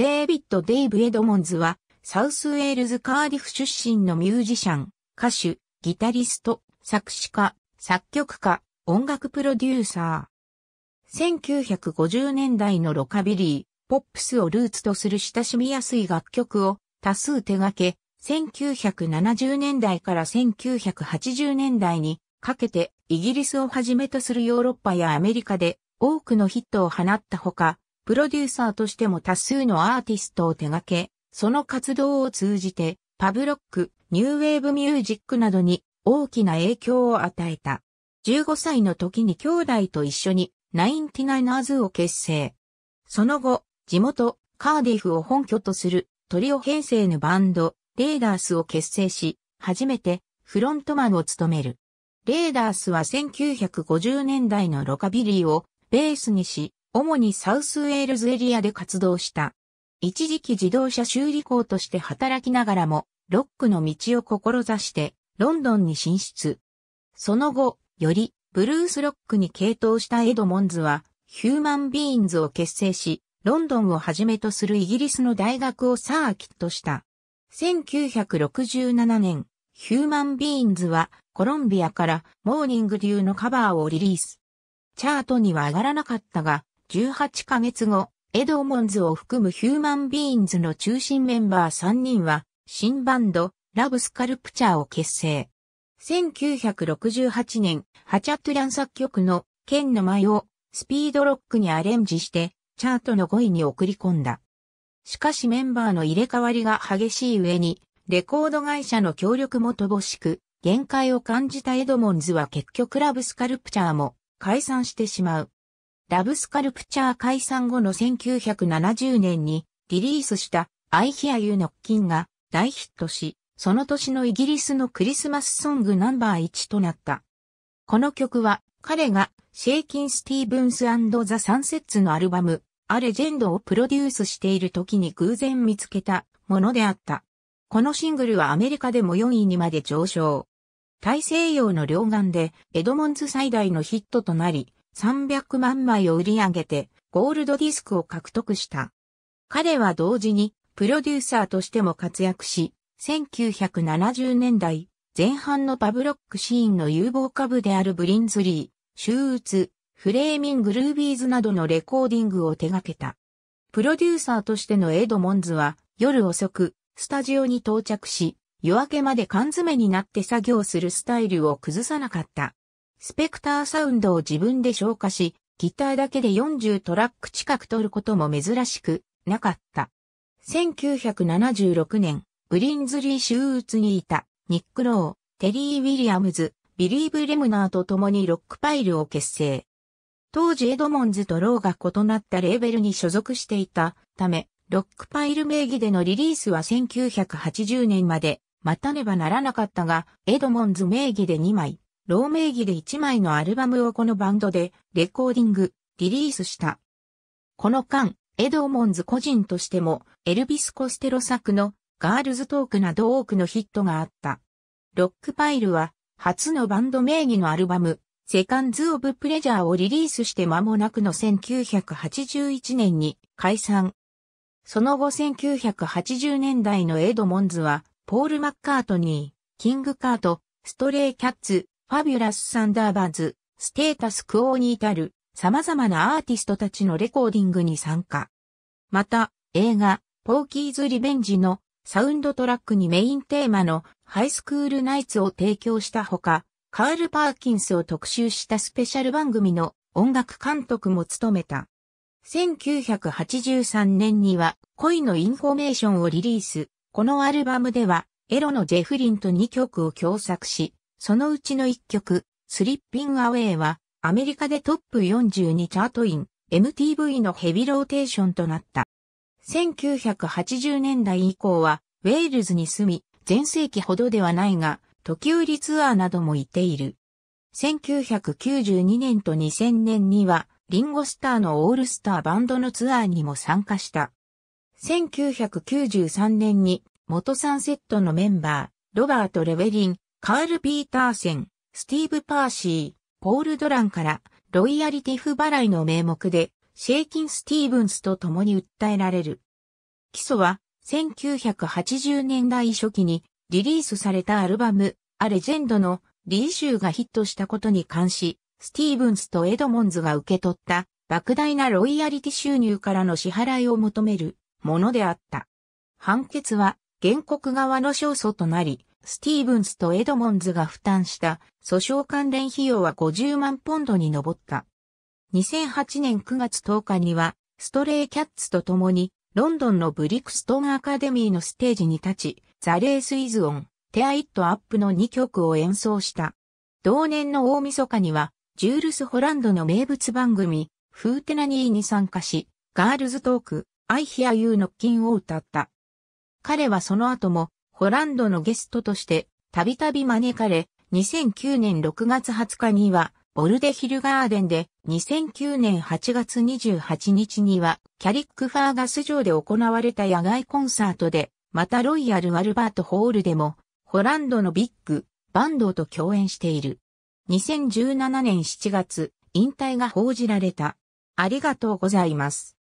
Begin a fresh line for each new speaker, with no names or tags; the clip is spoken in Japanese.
デービッド・デイブ・エドモンズは、サウスウェールズ・カーディフ出身のミュージシャン、歌手、ギタリスト、作詞家、作曲家、音楽プロデューサー。1950年代のロカビリー、ポップスをルーツとする親しみやすい楽曲を多数手掛け、1970年代から1980年代にかけてイギリスをはじめとするヨーロッパやアメリカで多くのヒットを放ったほか、プロデューサーとしても多数のアーティストを手掛け、その活動を通じて、パブロック、ニューウェーブミュージックなどに大きな影響を与えた。15歳の時に兄弟と一緒にナインティナイナーズを結成。その後、地元、カーディフを本拠とするトリオ編成のバンド、レーダースを結成し、初めてフロントマンを務める。レーダースは1950年代のロカビリーをベースにし、主にサウスウェールズエリアで活動した。一時期自動車修理工として働きながらも、ロックの道を志して、ロンドンに進出。その後、より、ブルースロックに傾倒したエドモンズは、ヒューマンビーンズを結成し、ロンドンをはじめとするイギリスの大学をサーキットした。1967年、ヒューマンビーンズはコロンビアからモーニング流のカバーをリリース。チャートには上がらなかったが、18ヶ月後、エドモンズを含むヒューマンビーンズの中心メンバー3人は、新バンド、ラブスカルプチャーを結成。1968年、ハチャトゥラン作曲の剣の舞をスピードロックにアレンジして、チャートの5位に送り込んだ。しかしメンバーの入れ替わりが激しい上に、レコード会社の協力も乏しく、限界を感じたエドモンズは結局ラブスカルプチャーも解散してしまう。ラブスカルプチャー解散後の1970年にリリースした I Hear You Knockin が大ヒットし、その年のイギリスのクリスマスソングナンバー1となった。この曲は彼がシェイキン・スティーブンスザ・サンセッツのアルバムアレジェンドをプロデュースしている時に偶然見つけたものであった。このシングルはアメリカでも4位にまで上昇。大西洋の両岸でエドモンズ最大のヒットとなり、300万枚を売り上げてゴールドディスクを獲得した。彼は同時にプロデューサーとしても活躍し、1970年代前半のパブロックシーンの有望株であるブリンズリー、シューウツ、フレーミングルービーズなどのレコーディングを手掛けた。プロデューサーとしてのエドモンズは夜遅くスタジオに到着し、夜明けまで缶詰になって作業するスタイルを崩さなかった。スペクターサウンドを自分で消化し、ギターだけで40トラック近く取ることも珍しくなかった。1976年、ブリンズリー州ウツにいたニック・ロー、テリー・ウィリアムズ、ビリーブ・レムナーと共にロックパイルを結成。当時エドモンズとローが異なったレーベルに所属していたため、ロックパイル名義でのリリースは1980年まで待たねばならなかったが、エドモンズ名義で2枚、ロー名義で1枚のアルバムをこのバンドでレコーディング、リリースした。この間、エドモンズ個人としても、エルビス・コステロ作のガールズトークなど多くのヒットがあった。ロックパイルは、初のバンド名義のアルバム、セカンズ・オブ・プレジャーをリリースして間もなくの1981年に解散。その後1980年代のエドモンズは、ポール・マッカートニー、キング・カート、ストレイ・キャッツ、ファビュラス・サンダーバーズ、ステータス・クオーに至る様々なアーティストたちのレコーディングに参加。また、映画、ポーキーズ・リベンジのサウンドトラックにメインテーマのハイスクールナイツを提供したほか、カール・パーキンスを特集したスペシャル番組の音楽監督も務めた。1983年には恋のインフォメーションをリリース。このアルバムではエロのジェフリンと2曲を共作し、そのうちの一曲、スリッピングアウェイは、アメリカでトップ42チャートイン、MTV のヘビローテーションとなった。1980年代以降は、ウェールズに住み、前世紀ほどではないが、時折ツアーなどもいている。1992年と2000年には、リンゴスターのオールスターバンドのツアーにも参加した。1993年に、元サンセットのメンバー、ロバート・レベリン、カール・ピーターセン、スティーブ・パーシー、ポール・ドランからロイヤリティ不払いの名目でシェイキン・スティーブンスと共に訴えられる。基礎は1980年代初期にリリースされたアルバムアレジェンドのリーシューがヒットしたことに関し、スティーブンスとエドモンズが受け取った莫大なロイヤリティ収入からの支払いを求めるものであった。判決は原告側の勝訴となり、スティーブンスとエドモンズが負担した訴訟関連費用は50万ポンドに上った。2008年9月10日には、ストレイキャッツと共に、ロンドンのブリクストンアカデミーのステージに立ち、ザレースイズオン、テアイットアップの2曲を演奏した。同年の大晦日には、ジュールス・ホランドの名物番組、フーテナニーに参加し、ガールズトーク、アイヒアユーの金を歌った。彼はその後もホランドのゲストとしてたびたび招かれ、2009年6月20日には、ボルデヒルガーデンで、2009年8月28日には、キャリック・ファーガス城で行われた野外コンサートで、またロイヤル・アルバート・ホールでも、ホランドのビッグ、バンドと共演している。2017年7月、引退が報じられた。ありがとうございます。